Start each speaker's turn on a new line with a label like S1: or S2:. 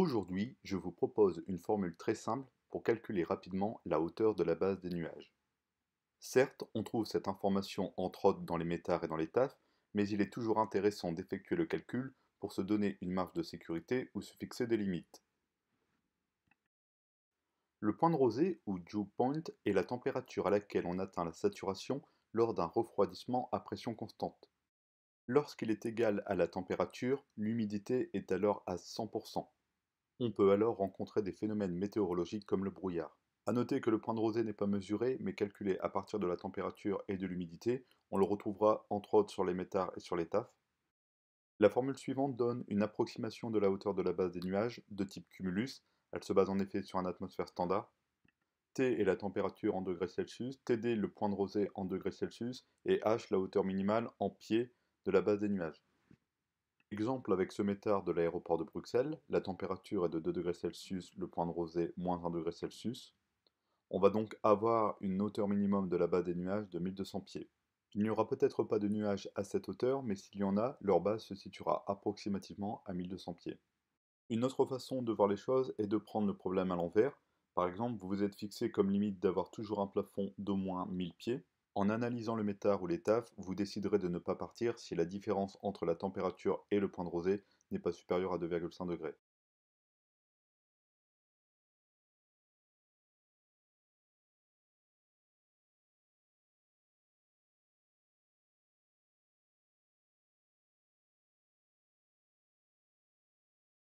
S1: Aujourd'hui, je vous propose une formule très simple pour calculer rapidement la hauteur de la base des nuages. Certes, on trouve cette information entre autres dans les métars et dans les tafs, mais il est toujours intéressant d'effectuer le calcul pour se donner une marge de sécurité ou se fixer des limites. Le point de rosée, ou dew point, est la température à laquelle on atteint la saturation lors d'un refroidissement à pression constante. Lorsqu'il est égal à la température, l'humidité est alors à 100%. On peut alors rencontrer des phénomènes météorologiques comme le brouillard. A noter que le point de rosée n'est pas mesuré, mais calculé à partir de la température et de l'humidité. On le retrouvera entre autres sur les métards et sur les tafs. La formule suivante donne une approximation de la hauteur de la base des nuages, de type cumulus. Elle se base en effet sur une atmosphère standard. T est la température en degrés Celsius, TD le point de rosée en degrés Celsius, et H la hauteur minimale en pied de la base des nuages. Exemple avec ce métard de l'aéroport de Bruxelles, la température est de 2 degrés Celsius, le point de rosée moins 1 degré Celsius. On va donc avoir une hauteur minimum de la base des nuages de 1200 pieds. Il n'y aura peut-être pas de nuages à cette hauteur, mais s'il y en a, leur base se situera approximativement à 1200 pieds. Une autre façon de voir les choses est de prendre le problème à l'envers. Par exemple, vous vous êtes fixé comme limite d'avoir toujours un plafond d'au moins 1000 pieds, en analysant le métar ou l'étaffe, vous déciderez de ne pas partir si la différence entre la température et le point de rosée n'est pas supérieure à 2,5 degrés.